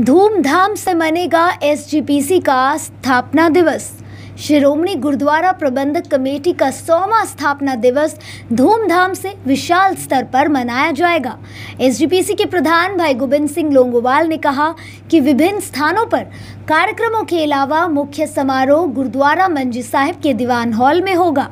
धूमधाम से मनेगा एसजीपीसी का स्थापना दिवस शिरोमणी गुरुद्वारा प्रबंधक कमेटी का सौवा स्थापना दिवस धूमधाम से विशाल स्तर पर मनाया जाएगा एसजीपीसी के प्रधान भाई गोबिंद सिंह लोंगोवाल ने कहा कि विभिन्न स्थानों पर कार्यक्रमों के अलावा मुख्य समारोह गुरुद्वारा मंजी साहिब के दीवान हॉल में होगा